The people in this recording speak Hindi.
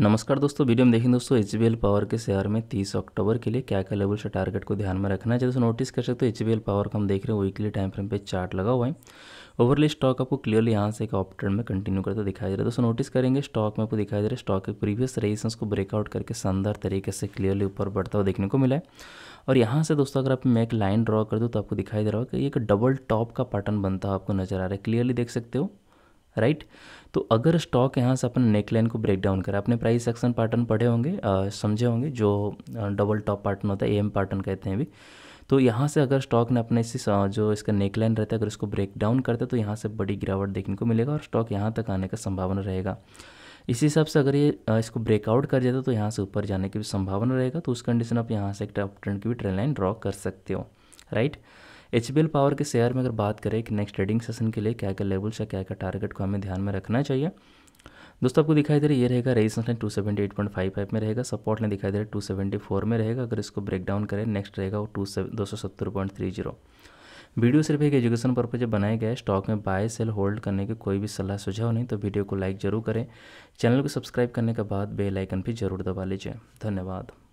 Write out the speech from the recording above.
नमस्कार दोस्तों वीडियो में देखेंगे दोस्तों एच पावर के शेयर में 30 अक्टूबर के लिए क्या क्या लेवल से टारगेट को ध्यान में रखना है जैसे नोटिस कर सकते हो एच पावर का हम देख रहे हैं वीकली टाइम फ्रेम पे चार्ट लगा हुआ है ओवरली स्टॉक आपको क्लियरली यहाँ से एक ऑप ट्रेंड में कंटिन्यू करता दिखाई दे रहा है दोस्तों नोटिस करेंगे स्टॉक में आपको दिखाई दे रहा है स्टॉक के प्रीवियस रेजिस्टेंस को ब्रेकआउट करके शानदार तरीके से क्लियरली ऊपर बढ़ता हुआ देखने को मिला है और यहाँ से दोस्तों अगर आप मैं एक लाइन ड्रॉ कर दूँ तो आपको दिखाई दे रहा हो कि एक डबल टॉप का पैटर्न बनता हुआ आपको नजर आ रहा है क्लियरली देख सकते हो राइट तो अगर स्टॉक यहाँ से अपन नेकलाइन को ब्रेक डाउन करें अपने प्राइस एक्शन पैटर्न पढ़े होंगे समझे होंगे जो डबल टॉप पैटर्न होता है एम पैटर्न कहते हैं अभी तो यहाँ से अगर स्टॉक ने अपने इसी जो इसका नेकलाइन रहता है अगर इसको ब्रेक डाउन करता है तो यहाँ से बड़ी गिरावट देखने को मिलेगा और स्टॉक यहाँ तक आने का संभावना रहेगा इसी हिसाब से अगर ये इसको ब्रेकआउट कर जाता तो यहाँ से ऊपर जाने की भी संभावना रहेगा तो उस कंडीशन आप यहाँ से एक टॉप ट्रेंड की भी ट्रेन लाइन ड्रॉ कर सकते हो राइट एच पावर के शेयर में अगर बात करें कि नेक्स्ट ट्रेडिंग सेशन के लिए क्या क्या लेवल्स या क्या क्या टारगेट को हमें ध्यान में रखना चाहिए दोस्तों आपको दिखाई दे रहा है ये रहेगा resistance line two seventy eight point five five में रहेगा सपोर्ट लाइन दिखाई दे रहा है टू सेवेंटी फोर में रहेगा अगर इसको ब्रेक डाउन करें नेक्स्ट रहेगा वो टू दो सौ सत्तर पॉइंट थ्री जीरो वीडियो सिर्फ एक एजुकेशन पर्पज बनाया गया है स्टॉक में बाय सेल होल्ड करने की कोई भी सलाह सुझाव नहीं तो वीडियो को लाइक जरूर करें चैनल को सब्सक्राइब करने के बाद बेलाइकन भी जरूर दबा लीजिए धन्यवाद